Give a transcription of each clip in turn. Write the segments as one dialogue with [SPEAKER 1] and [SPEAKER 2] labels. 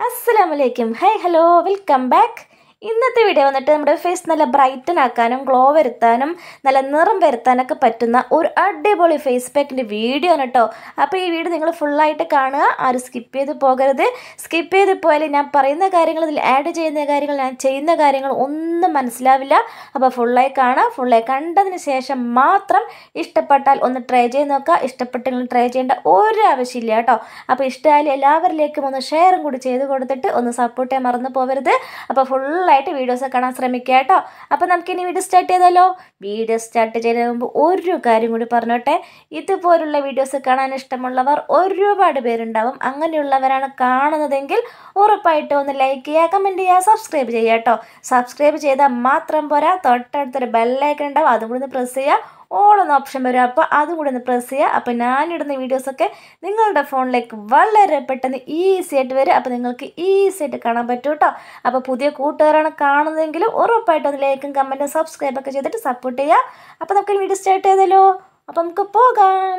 [SPEAKER 1] السلام عليكم هاي هلو ويلكم باك ഇന്നത്തെ വീഡിയോ വന്നിട്ട് നമ്മുടെ ഫേസ് നല്ല ബ്രൈറ്റൻ ആക്കാനും ഗ്ലോ വരുത്താനും നല്ല നിറം വരുത്താനൊക്കെ പറ്റുന്ന ഒരു അടിപൊളി ഫേസ് പാക്കിൻ്റെ വീഡിയോ ആണ് കേട്ടോ അപ്പോൾ ഈ വീഡിയോ നിങ്ങൾ ഫുള്ളായിട്ട് കാണുക ആരും സ്കിപ്പ് ചെയ്ത് പോകരുത് സ്കിപ്പ് ചെയ്ത് പോയാലും ഞാൻ പറയുന്ന കാര്യങ്ങൾ ഇതിൽ ആഡ് ചെയ്യുന്ന കാര്യങ്ങൾ ഞാൻ ചെയ്യുന്ന കാര്യങ്ങൾ ഒന്നും മനസ്സിലാവില്ല അപ്പോൾ ഫുള്ളായി കാണുക ഫുള്ളായി കണ്ടതിന് ശേഷം മാത്രം ഇഷ്ടപ്പെട്ടാൽ ഒന്ന് ട്രൈ ചെയ്ത് നോക്കുക ഇഷ്ടപ്പെട്ടെങ്കിൽ ട്രൈ ചെയ്യേണ്ട ഒരു ആവശ്യമില്ല കേട്ടോ അപ്പോൾ ഇഷ്ടമായാലും എല്ലാവരിലേക്കും ഒന്ന് ഷെയറും കൂടി ചെയ്ത് കൊടുത്തിട്ട് ഒന്ന് സപ്പോർട്ട് ചെയ്യാൻ മറന്നു പോകരുത് അപ്പോൾ ഫുള്ളായി ആയിട്ട് വീഡിയോസ് കാണാൻ ശ്രമിക്കുക കേട്ടോ അപ്പോൾ നമുക്കിനി വീഡിയോ സ്റ്റാർട്ട് ചെയ്താലോ വീഡിയോ സ്റ്റാർട്ട് ചെയ്യുന്നതിന് മുമ്പ് ഒരു കാര്യം കൂടി പറഞ്ഞോട്ടെ ഇതുപോലുള്ള വീഡിയോസ് കാണാൻ ഇഷ്ടമുള്ളവർ ഒരുപാട് പേരുണ്ടാവും അങ്ങനെയുള്ളവരാണ് കാണുന്നതെങ്കിൽ ഉറപ്പായിട്ട് ഒന്ന് ലൈക്ക് ചെയ്യുക കമൻറ്റ് ചെയ്യുക സബ്സ്ക്രൈബ് ചെയ്യുക കേട്ടോ സബ്സ്ക്രൈബ് ചെയ്താൽ മാത്രം പോരാ തൊട്ടടുത്തൊരു ബെല്ലൈക്കൺ ഉണ്ടാവും അതും കൂടി ഒന്ന് പ്രസ് ചെയ്യുക ഓൾ എന്ന ഓപ്ഷൻ വരും അപ്പോൾ അതും കൂടി ഒന്ന് പ്രസ് ചെയ്യുക അപ്പോൾ ഞാനിടുന്ന വീഡിയോസൊക്കെ നിങ്ങളുടെ ഫോണിലേക്ക് വളരെ പെട്ടെന്ന് ഈസി ആയിട്ട് വരും അപ്പോൾ നിങ്ങൾക്ക് ഈസി ആയിട്ട് കാണാൻ പറ്റും കേട്ടോ അപ്പോൾ പുതിയ കൂട്ടുകാരാണ് കാണുന്നതെങ്കിൽ ഉറപ്പായിട്ടും ഒന്ന് ലൈക്കും കമൻറ്റും സബ്സ്ക്രൈബൊക്കെ ചെയ്തിട്ട് സപ്പോർട്ട് ചെയ്യുക അപ്പോൾ നമുക്ക് വീഡിയോ സ്റ്റാർട്ട് ചെയ്തല്ലോ അപ്പോൾ നമുക്ക് പോകാം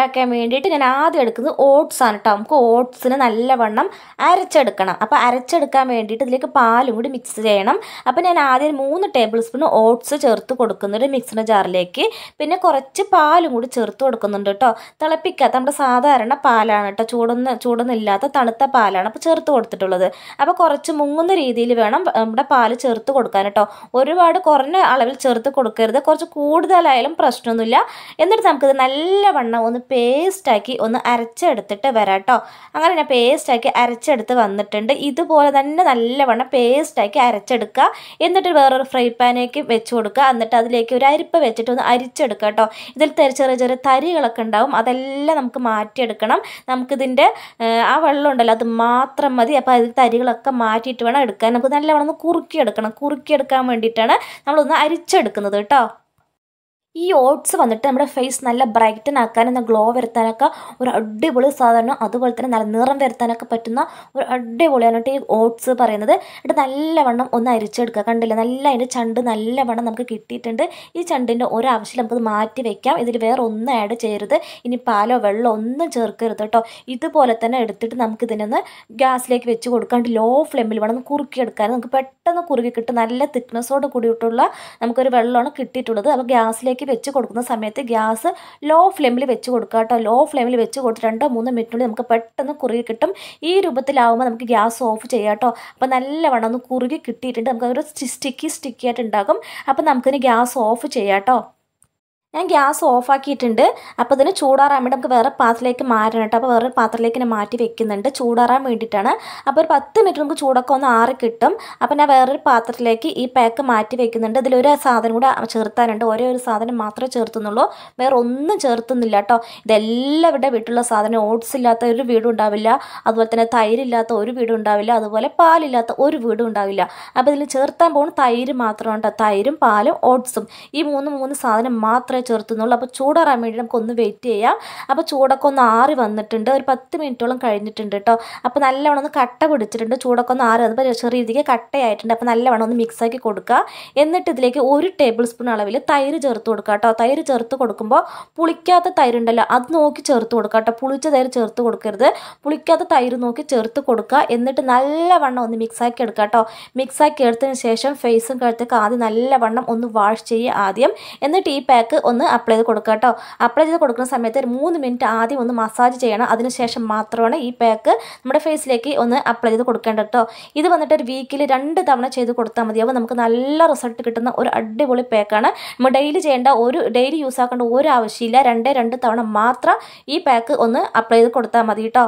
[SPEAKER 1] ഉണ്ടാക്കാൻ വേണ്ടിയിട്ട് ഞാൻ ആദ്യം എടുക്കുന്നത് ഓട്സ് ആണ് കേട്ടോ നമുക്ക് ഓട്സിന് നല്ലവണ്ണം അരച്ചെടുക്കണം അപ്പോൾ അരച്ചെടുക്കാൻ വേണ്ടിയിട്ട് ഇതിലേക്ക് പാലും കൂടി മിക്സ് ചെയ്യണം അപ്പോൾ ഞാൻ ആദ്യം മൂന്ന് ടേബിൾ സ്പൂൺ ഓട്സ് ചേർത്ത് കൊടുക്കുന്നുണ്ട് മിക്സിൻ്റെ ജാറിലേക്ക് പിന്നെ കുറച്ച് പാലും കൂടി ചേർത്ത് കൊടുക്കുന്നുണ്ട് കേട്ടോ തിളപ്പിക്കാത്ത നമ്മുടെ സാധാരണ പാലാണ് കേട്ടോ ചൂടൊന്ന് ചൂടൊന്നില്ലാത്ത തണുത്ത പാലാണ് അപ്പോൾ ചേർത്ത് കൊടുത്തിട്ടുള്ളത് അപ്പോൾ കുറച്ച് മുങ്ങുന്ന രീതിയിൽ വേണം നമ്മുടെ പാല് ചേർത്ത് കൊടുക്കാൻ കേട്ടോ ഒരുപാട് കുറഞ്ഞ അളവിൽ ചേർത്ത് കൊടുക്കരുത് കുറച്ച് കൂടുതലായാലും പ്രശ്നമൊന്നുമില്ല എന്നിട്ട് നമുക്കിത് നല്ലവണ്ണം ഒന്ന് പേസ്റ്റാക്കി ഒന്ന് അരച്ചെടുത്തിട്ട് വരാം കേട്ടോ അങ്ങനെ ഞാൻ പേസ്റ്റാക്കി അരച്ചെടുത്ത് വന്നിട്ടുണ്ട് ഇതുപോലെ തന്നെ നല്ലവണ്ണം പേസ്റ്റാക്കി അരച്ചെടുക്കുക എന്നിട്ട് വേറൊരു ഫ്രൈ പാനേക്ക് വെച്ച് കൊടുക്കുക എന്നിട്ട് അതിലേക്ക് ഒരു അരിപ്പ് വെച്ചിട്ട് ഒന്ന് അരിച്ചെടുക്കുക കേട്ടോ ഇതിൽ ചെറിയ ചെറിയ തരികളൊക്കെ ഉണ്ടാവും അതെല്ലാം നമുക്ക് മാറ്റിയെടുക്കണം നമുക്കിതിൻ്റെ ആ വെള്ളം ഉണ്ടല്ലോ അത് മാത്രം മതി അപ്പോൾ അതിൽ തരികളൊക്കെ മാറ്റിയിട്ട് വേണം എടുക്കാൻ നമുക്ക് നല്ലവണ്ണം ഒന്ന് കുറുക്കിയെടുക്കണം കുറുക്കിയെടുക്കാൻ വേണ്ടിയിട്ടാണ് നമ്മളൊന്ന് അരിച്ചെടുക്കുന്നത് കേട്ടോ ഈ ഓട്സ് വന്നിട്ട് നമ്മുടെ ഫേസ് നല്ല ബ്രൈറ്റൻ ആക്കാനും ഗ്ലോ വരുത്താനൊക്കെ ഒരു അടിപൊളി സാധനം അതുപോലെ തന്നെ നല്ല നിറം വരുത്താനൊക്കെ പറ്റുന്ന ഒരു അടിപൊളിയാണ് ഈ ഓട്സ് പറയുന്നത് നല്ല നല്ലവണ്ണം ഒന്ന് അരിച്ചെടുക്കുക കണ്ടില്ല നല്ല അതിൻ്റെ ചണ്ട് നല്ലവണ്ണം നമുക്ക് കിട്ടിയിട്ടുണ്ട് ഈ ചണ്ടിൻ്റെ ഒരാവശ്യം നമുക്കത് മാറ്റി വെക്കാം ഇതിൽ വേറെ ഒന്നും ആഡ് ചെയ്യരുത് ഇനി പാലോ വെള്ളമോ ഒന്നും ചേർക്കരുത് കേട്ടോ ഇതുപോലെ തന്നെ എടുത്തിട്ട് നമുക്ക് ഇതിനൊന്ന് ഗ്യാസിലേക്ക് വെച്ച് കൊടുക്കാണ്ട് ലോ ഫ്ലെയിമിൽ വേണം കുറുക്കിയെടുക്കാൻ നമുക്ക് പെട്ടെന്ന് കുറുകി കിട്ടും നല്ല തിക്നെസ്സോട് കൂടിയിട്ടുള്ള നമുക്കൊരു വെള്ളമാണ് കിട്ടിയിട്ടുള്ളത് അപ്പോൾ ഗ്യാസിലേക്ക് ഇതിലേക്ക് വെച്ച് കൊടുക്കുന്ന സമയത്ത് ഗ്യാസ് ലോ ഫ്ലെയിമിൽ വെച്ച് കൊടുക്കുക കേട്ടോ ലോ ഫ്ലെയിമിൽ വെച്ച് കൊടുത്ത് രണ്ടോ മൂന്നോ മിനിറ്റിനുള്ളിൽ നമുക്ക് പെട്ടെന്ന് കുറുകി കിട്ടും ഈ രൂപത്തിലാവുമ്പോൾ നമുക്ക് ഗ്യാസ് ഓഫ് ചെയ്യാം കേട്ടോ അപ്പോൾ നല്ലവണ്ണം ഒന്ന് കുറുകി കിട്ടിയിട്ടുണ്ട് നമുക്ക് ഒരു സ്റ്റിക്കി സ്റ്റിക്കി ആയിട്ട് ഉണ്ടാകും അപ്പോൾ നമുക്കിനി ഗ്യാസ് ഓഫ് ചെയ്യാം കേട്ടോ ഞാൻ ഗ്യാസ് ഓഫാക്കിയിട്ടുണ്ട് അപ്പോൾ ഇതിന് ചൂടാറാൻ വേണ്ടി നമുക്ക് വേറെ പാത്രത്തിലേക്ക് മാറ്റണം കേട്ടോ അപ്പോൾ വേറെ പാത്രത്തിലേക്ക് ഞാൻ മാറ്റി വെക്കുന്നുണ്ട് ചൂടാറാൻ വേണ്ടിയിട്ടാണ് അപ്പോൾ ഒരു പത്ത് മിനിറ്റ് നമുക്ക് ചൂടൊക്കെ ഒന്ന് ആറി കിട്ടും അപ്പോൾ ഞാൻ വേറൊരു പാത്രത്തിലേക്ക് ഈ പാക്ക് മാറ്റി വെക്കുന്നുണ്ട് ഇതിലൊരു സാധനം കൂടെ ചേർത്താനുണ്ട് ഒരേ ഒരു സാധനം മാത്രമേ ചേർത്തുന്നുള്ളൂ വേറെ ഒന്നും ചേർത്തുന്നില്ല കേട്ടോ ഇവിടെ വീട്ടിലുള്ള സാധനം ഓട്സ് ഇല്ലാത്ത ഒരു വീടും ഉണ്ടാവില്ല അതുപോലെ തന്നെ തൈരില്ലാത്ത ഒരു വീടും ഉണ്ടാവില്ല അതുപോലെ പാലില്ലാത്ത ഒരു വീടും ഉണ്ടാവില്ല അപ്പോൾ ഇതിൽ ചേർത്താൻ പോകുന്ന തൈര് മാത്രമാണ് കേട്ടോ തൈരും പാലും ഓട്സും ഈ മൂന്ന് മൂന്ന് സാധനം മാത്രമേ മാത്രമേ ചേർത്തുന്നുള്ളു അപ്പോൾ ചൂടാറാൻ വേണ്ടി ഒന്ന് വെയിറ്റ് ചെയ്യാം അപ്പോൾ ചൂടൊക്കെ ഒന്ന് ആറി വന്നിട്ടുണ്ട് ഒരു പത്ത് മിനിറ്റോളം കഴിഞ്ഞിട്ടുണ്ട് കേട്ടോ അപ്പോൾ നല്ലവണ്ണം ഒന്ന് കട്ട പിടിച്ചിട്ടുണ്ട് ചൂടൊക്കെ ഒന്ന് ആറി വന്നപ്പോൾ ചെറിയ രീതിക്ക് കട്ടയായിട്ടുണ്ട് അപ്പോൾ നല്ലവണ്ണം ഒന്ന് മിക്സാക്കി കൊടുക്കുക എന്നിട്ട് ഇതിലേക്ക് ഒരു ടേബിൾ സ്പൂൺ അളവിൽ തൈര് ചേർത്ത് കൊടുക്കുക കേട്ടോ തൈര് ചേർത്ത് കൊടുക്കുമ്പോൾ പുളിക്കാത്ത തൈരുണ്ടല്ലോ അത് നോക്കി ചേർത്ത് കൊടുക്കുക കേട്ടോ പുളിച്ച തൈര് ചേർത്ത് കൊടുക്കരുത് പുളിക്കാത്ത തൈര് നോക്കി ചേർത്ത് കൊടുക്കുക എന്നിട്ട് നല്ലവണ്ണം ഒന്ന് മിക്സാക്കി എടുക്കുക കേട്ടോ മിക്സാക്കി എടുത്തതിന് ശേഷം ഫേസും കഴുത്തൊക്കെ ആദ്യം നല്ലവണ്ണം ഒന്ന് വാഷ് ചെയ്യുക ആദ്യം എന്നിട്ട് ഈ പാക്ക് ഒന്ന് അപ്ലൈ ചെയ്ത് കൊടുക്കുക കേട്ടോ അപ്ലൈ ചെയ്ത് കൊടുക്കുന്ന സമയത്ത് ഒരു മൂന്ന് മിനിറ്റ് ആദ്യം ഒന്ന് മസാജ് ചെയ്യണം അതിനുശേഷം മാത്രമാണ് ഈ പാക്ക് നമ്മുടെ ഫേസിലേക്ക് ഒന്ന് അപ്ലൈ ചെയ്ത് കൊടുക്കേണ്ടത് കേട്ടോ ഇത് വന്നിട്ട് ഒരു വീക്കിൽ രണ്ട് തവണ ചെയ്ത് കൊടുത്താൽ മതിയാവും നമുക്ക് നല്ല റിസൾട്ട് കിട്ടുന്ന ഒരു അടിപൊളി പാക്കാണ് നമ്മൾ ഡെയിലി ചെയ്യേണ്ട ഒരു ഡെയിലി യൂസ് ആക്കേണ്ട ഒരു ആവശ്യമില്ല രണ്ടേ രണ്ട് തവണ മാത്രം ഈ പാക്ക് ഒന്ന് അപ്ലൈ ചെയ്ത് കൊടുത്താൽ മതി കേട്ടോ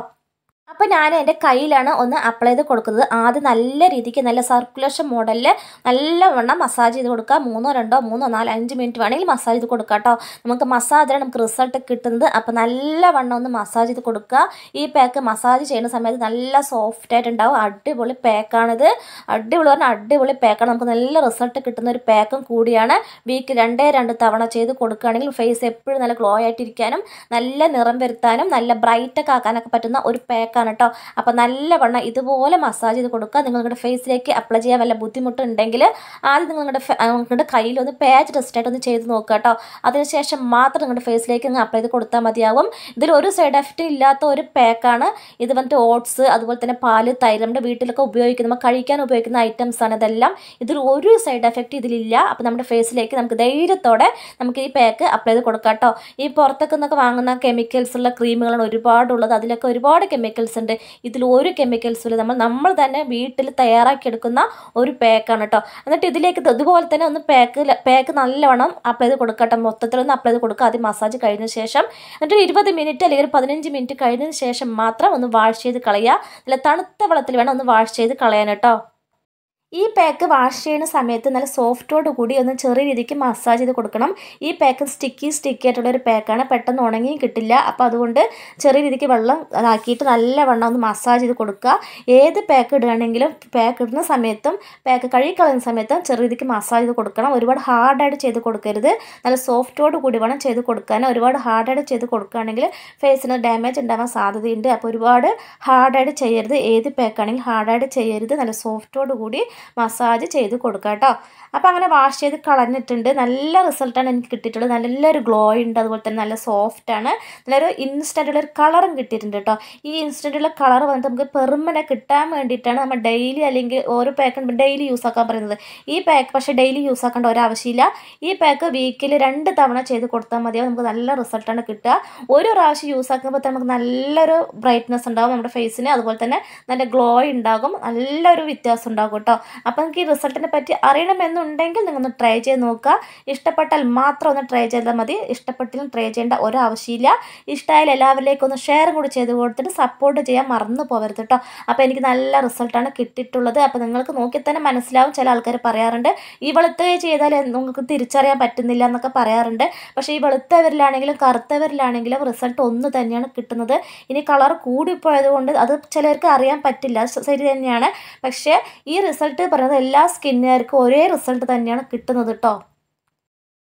[SPEAKER 1] അപ്പോൾ ഞാൻ എൻ്റെ കയ്യിലാണ് ഒന്ന് അപ്ലൈ ചെയ്ത് കൊടുക്കുന്നത് ആദ്യം നല്ല രീതിക്ക് നല്ല സർക്കുലേഷൻ മോഡലിൽ നല്ലവണ്ണം മസാജ് ചെയ്ത് കൊടുക്കുക മൂന്നോ രണ്ടോ മൂന്നോ നാലോ അഞ്ച് മിനിറ്റ് വേണമെങ്കിൽ മസാജ് ചെയ്ത് കൊടുക്കുക കേട്ടോ നമുക്ക് മസാജിലാണ് നമുക്ക് റിസൾട്ട് കിട്ടുന്നത് അപ്പോൾ നല്ലവണ്ണം ഒന്ന് മസാജ് ചെയ്ത് കൊടുക്കുക ഈ പാക്ക് മസാജ് ചെയ്യുന്ന സമയത്ത് നല്ല സോഫ്റ്റ് ആയിട്ടുണ്ടാവും അടിപൊളി പാക്കാണിത് അടിപൊളി പറഞ്ഞാൽ അടിപൊളി പാക്കാണ് നമുക്ക് നല്ല റിസൾട്ട് കിട്ടുന്ന ഒരു പാക്കും കൂടിയാണ് വീക്ക് രണ്ടേ രണ്ട് തവണ ചെയ്ത് കൊടുക്കുകയാണെങ്കിൽ ഫേസ് എപ്പോഴും നല്ല ഗ്ലോ ആയിട്ടിരിക്കാനും നല്ല നിറം വരുത്താനും നല്ല ബ്രൈറ്റൊക്കെ ആക്കാനൊക്കെ പറ്റുന്ന ഒരു പാക്ക് തേക്കാണ് കേട്ടോ അപ്പം നല്ലവണ്ണം ഇതുപോലെ മസാജ് ചെയ്ത് കൊടുക്കുക നിങ്ങൾ നിങ്ങളുടെ ഫേസിലേക്ക് അപ്ലൈ ചെയ്യാൻ വല്ല ബുദ്ധിമുട്ടുണ്ടെങ്കിൽ ആദ്യം നിങ്ങൾ നിങ്ങളുടെ കയ്യിൽ ഒന്ന് പാച്ച് ടെസ്റ്റായിട്ട് ഒന്ന് ചെയ്ത് നോക്കുക കേട്ടോ അതിനുശേഷം മാത്രം നിങ്ങളുടെ ഫേസിലേക്ക് നിങ്ങൾ അപ്ലൈ ചെയ്ത് കൊടുത്താൽ മതിയാവും ഇതിൽ ഒരു സൈഡ് എഫക്റ്റ് ഇല്ലാത്ത ഒരു പാക്കാണ് ഇത് വന്നിട്ട് ഓട്സ് അതുപോലെ തന്നെ പാല് തൈര് നമ്മുടെ വീട്ടിലൊക്കെ ഉപയോഗിക്കുന്ന നമ്മൾ കഴിക്കാൻ ഉപയോഗിക്കുന്ന ഐറ്റംസ് ആണ് ഇതെല്ലാം ഇതിൽ ഒരു സൈഡ് എഫക്റ്റ് ഇതിലില്ല അപ്പോൾ നമ്മുടെ ഫേസിലേക്ക് നമുക്ക് ധൈര്യത്തോടെ നമുക്ക് ഈ പാക്ക് അപ്ലൈ ചെയ്ത് കൊടുക്കാം കേട്ടോ ഈ പുറത്തൊക്കെ നിന്നൊക്കെ വാങ്ങുന്ന കെമിക്കൽസ് ഉള്ള ക്രീമുകളാണ് ഒരുപാടുള്ളത് അതിലൊക്കെ ഒരുപാട് കെമിക്കൽ കെമിക്കൽസ് ഉണ്ട് ഇതിൽ ഒരു കെമിക്കൽസും ഇല്ല നമ്മൾ നമ്മൾ തന്നെ വീട്ടിൽ തയ്യാറാക്കിയെടുക്കുന്ന ഒരു പാക്കാണ് കേട്ടോ എന്നിട്ട് ഇതിലേക്ക് ഇതുപോലെ തന്നെ ഒന്ന് പാക്ക് പാക്ക് നല്ലവണ്ണം അപ്ലൈ ചെയ്ത് കൊടുക്കട്ടെ മൊത്തത്തിൽ ഒന്ന് അപ്ലൈ ചെയ്ത് കൊടുക്കുക ആദ്യം മസാജ് കഴിഞ്ഞ ശേഷം എന്നിട്ട് ഇരുപത് മിനിറ്റ് അല്ലെങ്കിൽ ഒരു പതിനഞ്ച് മിനിറ്റ് കഴിഞ്ഞതിന് ശേഷം മാത്രം ഒന്ന് വാഷ് ചെയ്ത് കളയുക നല്ല തണുത്ത വെള്ളത്തിൽ വേണം ഒന്ന് വാഷ് ചെയ്ത് കളയാൻ കേട്ടോ ഈ പാക്ക് വാഷ് ചെയ്യുന്ന സമയത്ത് നല്ല സോഫ്റ്റോട് കൂടി ഒന്ന് ചെറിയ രീതിക്ക് മസാജ് ചെയ്ത് കൊടുക്കണം ഈ പാക്ക് സ്റ്റിക്കി സ്റ്റിക്കി ആയിട്ടുള്ള ഒരു പാക്കാണ് പെട്ടെന്ന് ഉണങ്ങിയും കിട്ടില്ല അപ്പോൾ അതുകൊണ്ട് ചെറിയ രീതിക്ക് വെള്ളം ആക്കിയിട്ട് നല്ല വെള്ളം ഒന്ന് മസാജ് ചെയ്ത് കൊടുക്കുക ഏത് പാക്ക് ഇടുകയാണെങ്കിലും പാക്ക് ഇടുന്ന സമയത്തും പാക്ക് കഴുകിക്കളയുന്ന സമയത്തും ചെറിയ രീതിക്ക് മസാജ് ചെയ്ത് കൊടുക്കണം ഒരുപാട് ഹാർഡായിട്ട് ചെയ്ത് കൊടുക്കരുത് നല്ല സോഫ്റ്റോട് കൂടി വേണം ചെയ്ത് കൊടുക്കാൻ ഒരുപാട് ഹാർഡായിട്ട് ചെയ്ത് കൊടുക്കുകയാണെങ്കിൽ ഫേസിന് ഡാമേജ് ഉണ്ടാവാൻ സാധ്യതയുണ്ട് അപ്പോൾ ഒരുപാട് ഹാർഡായിട്ട് ചെയ്യരുത് ഏത് പാക്കാണെങ്കിലും ഹാർഡായിട്ട് ചെയ്യരുത് നല്ല സോഫ്റ്റോട് കൂടി മസാജ് ചെയ്ത് കൊടുക്കുക കേട്ടോ അപ്പോൾ അങ്ങനെ വാഷ് ചെയ്ത് കളഞ്ഞിട്ടുണ്ട് നല്ല റിസൾട്ടാണ് എനിക്ക് കിട്ടിയിട്ടുള്ളത് നല്ലൊരു ഗ്ലോ ഉണ്ട് അതുപോലെ തന്നെ നല്ല സോഫ്റ്റാണ് നല്ലൊരു ഇൻസ്റ്റൻ്റുള്ള ഒരു കളറും കിട്ടിയിട്ടുണ്ട് കേട്ടോ ഈ ഇൻസ്റ്റൻ്റുള്ള കളർ വന്നിട്ട് നമുക്ക് പെർമനൻ്റ് കിട്ടാൻ വേണ്ടിയിട്ടാണ് നമ്മൾ ഡെയിലി അല്ലെങ്കിൽ ഓരോ പാക്ക് ഡെയിലി യൂസ് ആക്കാൻ പറയുന്നത് ഈ പാക്ക് പക്ഷേ ഡെയിലി യൂസ് ആക്കേണ്ട ഒരാവശ്യമില്ല ഈ പാക്ക് വീക്കിൽ രണ്ട് തവണ ചെയ്ത് കൊടുത്താൽ മതിയാവും നമുക്ക് നല്ല റിസൾട്ടാണ് കിട്ടുക ഒരു പ്രാവശ്യം യൂസ് ആക്കുമ്പോൾ തന്നെ നമുക്ക് നല്ലൊരു ബ്രൈറ്റ്നെസ് ഉണ്ടാവും നമ്മുടെ ഫേസിന് അതുപോലെ തന്നെ നല്ല ഗ്ലോ ഉണ്ടാകും നല്ലൊരു വ്യത്യാസം ഉണ്ടാകും കേട്ടോ അപ്പോൾ നിങ്ങൾക്ക് ഈ റിസൾട്ടിനെ പറ്റി അറിയണമെന്നുണ്ടെങ്കിൽ നിങ്ങളൊന്ന് ട്രൈ ചെയ്ത് നോക്കുക ഇഷ്ടപ്പെട്ടാൽ മാത്രം ഒന്ന് ട്രൈ ചെയ്താൽ മതി ഇഷ്ടപ്പെട്ടാലും ട്രൈ ചെയ്യേണ്ട ഒരാവശ്യമില്ല ഇഷ്ടമായാലും എല്ലാവരിലേക്കും ഒന്ന് ഷെയർ കൂടി ചെയ്ത് കൊടുത്തിട്ട് സപ്പോർട്ട് ചെയ്യാൻ മറന്നു പോകരുത് കേട്ടോ അപ്പോൾ എനിക്ക് നല്ല റിസൾട്ടാണ് കിട്ടിയിട്ടുള്ളത് അപ്പോൾ നിങ്ങൾക്ക് നോക്കി തന്നെ മനസ്സിലാവും ചില ആൾക്കാർ പറയാറുണ്ട് ഈ വെളുത്ത ചെയ്താൽ നിങ്ങൾക്ക് തിരിച്ചറിയാൻ പറ്റുന്നില്ല എന്നൊക്കെ പറയാറുണ്ട് പക്ഷേ ഈ വെളുത്തവരിലാണെങ്കിലും കറുത്തവരിലാണെങ്കിലും റിസൾട്ട് ഒന്ന് തന്നെയാണ് കിട്ടുന്നത് ഇനി കളർ കൂടിപ്പോയത് കൊണ്ട് അത് ചിലർക്ക് അറിയാൻ പറ്റില്ല ശരി തന്നെയാണ് പക്ഷേ ഈ റിസൾട്ട് റിസൾട്ട് പറയുന്നത് എല്ലാ സ്കിന്നുകാർക്കും ഒരേ റിസൾട്ട് തന്നെയാണ് കിട്ടുന്നത് കേട്ടോ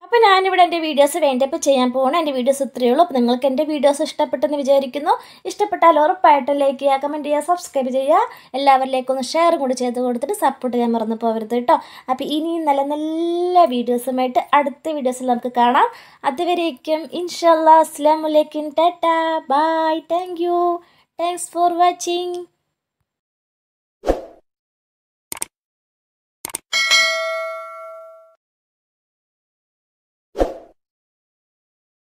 [SPEAKER 1] അപ്പോൾ ഞാനിവിടെ എൻ്റെ വീഡിയോസ് വേണ്ടപ്പോൾ ചെയ്യാൻ പോകണം എൻ്റെ വീഡിയോസ് ഇത്രയേ ഉള്ളൂ അപ്പോൾ നിങ്ങൾക്ക് എൻ്റെ വീഡിയോസ് ഇഷ്ടപ്പെട്ടെന്ന് വിചാരിക്കുന്നു ഇഷ്ടപ്പെട്ടാൽ ഉറപ്പായിട്ടും ലൈക്ക് ചെയ്യുക കമൻറ്റ് ചെയ്യുക സബ്സ്ക്രൈബ് ചെയ്യുക എല്ലാവരിലേക്കും ഒന്ന് ഷെയർ കൂടി ചെയ്ത് കൊടുത്തിട്ട് സപ്പോർട്ട് ചെയ്യാൻ മറന്നു പോകരുത് കേട്ടോ അപ്പോൾ ഇനിയും നല്ല നല്ല വീഡിയോസുമായിട്ട് അടുത്ത വീഡിയോസിൽ നമുക്ക് കാണാം അതുവരേക്കും ഇൻഷല്ലാ അസ്ലാം വലൈക്കും tata bye thank you thanks for watching